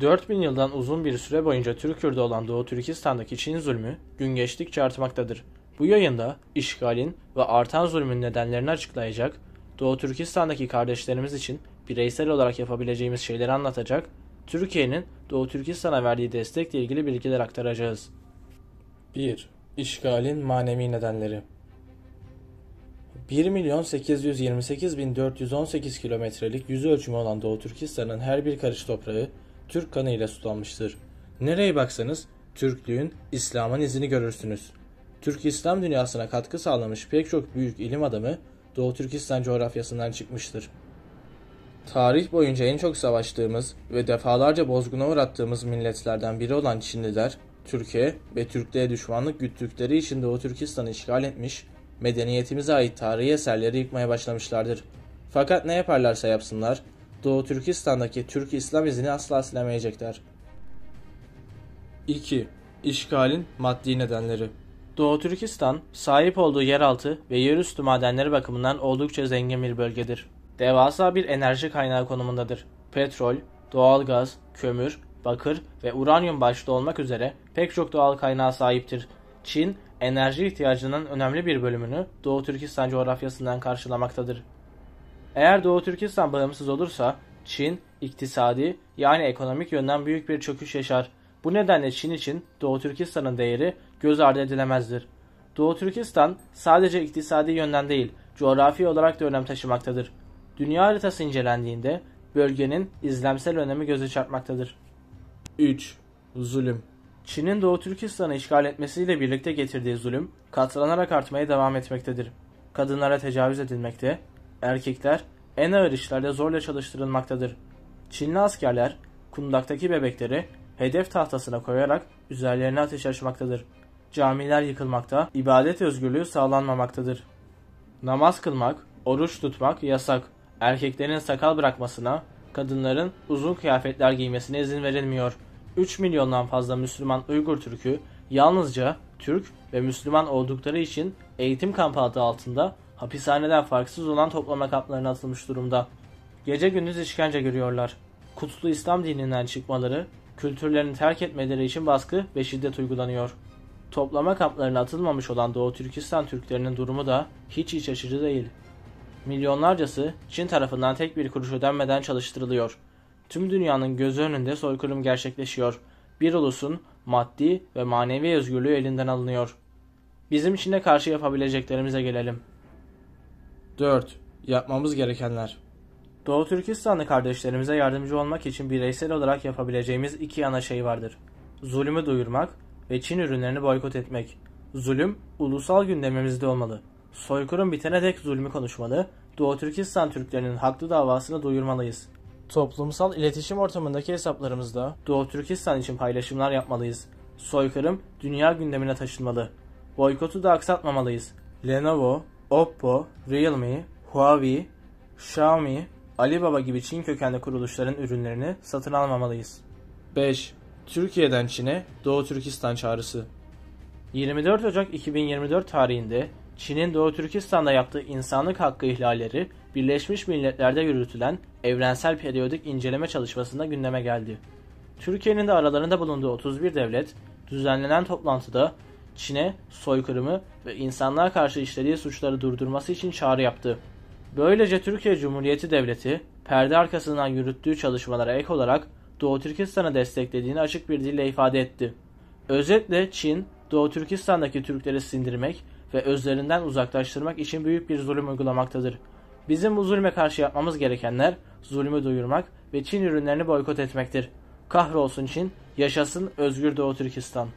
4000 yıldan uzun bir süre boyunca Türk yurdu olan Doğu Türkistan'daki Çin zulmü gün geçtikçe artmaktadır. Bu yayında işgalin ve artan zulmün nedenlerini açıklayacak, Doğu Türkistan'daki kardeşlerimiz için bireysel olarak yapabileceğimiz şeyleri anlatacak, Türkiye'nin Doğu Türkistan'a verdiği destekle ilgili bilgiler aktaracağız. 1. İşgalin manevi nedenleri 1 milyon 828 bin 418 kilometrelik yüz ölçümü olan Doğu Türkistan'ın her bir karış toprağı Türk kanıyla ile sulanmıştır. Nereye baksanız Türklüğün, İslam'ın izini görürsünüz. Türk İslam dünyasına katkı sağlamış pek çok büyük ilim adamı Doğu Türkistan coğrafyasından çıkmıştır. Tarih boyunca en çok savaştığımız ve defalarca bozguna uğrattığımız milletlerden biri olan Çinliler, Türkiye ve Türklüğe düşmanlık güttükleri için Doğu Türkistan'ı işgal etmiş, medeniyetimize ait tarihi eserleri yıkmaya başlamışlardır. Fakat ne yaparlarsa yapsınlar, Doğu Türkistan'daki Türk İslam izini asla silemeyecekler. 2. İşgalin maddi nedenleri Doğu Türkistan, sahip olduğu yeraltı ve yerüstü madenleri bakımından oldukça zengin bir bölgedir. Devasa bir enerji kaynağı konumundadır. Petrol, doğalgaz, kömür, bakır ve uranyum başta olmak üzere pek çok doğal kaynağa sahiptir. Çin, enerji ihtiyacının önemli bir bölümünü Doğu Türkistan coğrafyasından karşılamaktadır. Eğer Doğu Türkistan bağımsız olursa Çin iktisadi yani ekonomik yönden büyük bir çöküş yaşar. Bu nedenle Çin için Doğu Türkistan'ın değeri göz ardı edilemezdir. Doğu Türkistan sadece iktisadi yönden değil, coğrafi olarak da önem taşımaktadır. Dünya haritası incelendiğinde bölgenin izlemsel önemi göze çarpmaktadır. 3. Zulüm Çin'in Doğu Türkistan'ı işgal etmesiyle birlikte getirdiği zulüm katlanarak artmaya devam etmektedir. Kadınlara tecavüz edilmekte, Erkekler en ağır işlerde zorla çalıştırılmaktadır. Çinli askerler kundaktaki bebekleri hedef tahtasına koyarak üzerlerine ateş açmaktadır. Camiler yıkılmakta, ibadet özgürlüğü sağlanmamaktadır. Namaz kılmak, oruç tutmak yasak. Erkeklerin sakal bırakmasına, kadınların uzun kıyafetler giymesine izin verilmiyor. 3 milyondan fazla Müslüman Uygur Türk'ü yalnızca Türk ve Müslüman oldukları için eğitim kampı adı altında hapishaneden farksız olan toplama kaplarına atılmış durumda. Gece gündüz işkence görüyorlar. Kutlu İslam dininden çıkmaları, kültürlerini terk etmeleri için baskı ve şiddet uygulanıyor. Toplama kaplarına atılmamış olan Doğu Türkistan Türklerinin durumu da hiç iç açıcı değil. Milyonlarcası Çin tarafından tek bir kuruş ödenmeden çalıştırılıyor. Tüm dünyanın gözü önünde soykırım gerçekleşiyor. Bir ulusun maddi ve manevi özgürlüğü elinden alınıyor. Bizim Çin'e karşı yapabileceklerimize gelelim. 4. Yapmamız gerekenler. Doğu Türkistanlı kardeşlerimize yardımcı olmak için bireysel olarak yapabileceğimiz iki ana şey vardır. Zulümü duyurmak ve Çin ürünlerini boykot etmek. Zulüm ulusal gündemimizde olmalı. Soykırım bitene dek zulmü konuşmalı, Doğu Türkistan Türklerinin haklı davasını duyurmalıyız. Toplumsal iletişim ortamındaki hesaplarımızda Doğu Türkistan için paylaşımlar yapmalıyız. Soykırım dünya gündemine taşınmalı. Boykotu da aksatmamalıyız. Lenovo, Oppo, Realme, Huawei, Xiaomi, Alibaba gibi Çin kökenli kuruluşların ürünlerini satın almamalıyız. 5. Türkiye'den Çin'e Doğu Türkistan çağrısı. 24 Ocak 2024 tarihinde Çin'in Doğu Türkistan'da yaptığı insanlık hakkı ihlalleri Birleşmiş Milletler'de yürütülen evrensel periyodik inceleme çalışmasında gündeme geldi. Türkiye'nin de aralarında bulunduğu 31 devlet düzenlenen toplantıda Çin'e soykırımı ve insanlığa karşı işlediği suçları durdurması için çağrı yaptı. Böylece Türkiye Cumhuriyeti Devleti perde arkasından yürüttüğü çalışmalara ek olarak Doğu Türkistan'a desteklediğini açık bir dille ifade etti. Özetle Çin, Doğu Türkistan'daki Türkleri sindirmek ve özlerinden uzaklaştırmak için büyük bir zulüm uygulamaktadır. Bizim bu zulme karşı yapmamız gerekenler zulmü duyurmak ve Çin ürünlerini boykot etmektir. Kahrolsun Çin, yaşasın özgür Doğu Türkistan.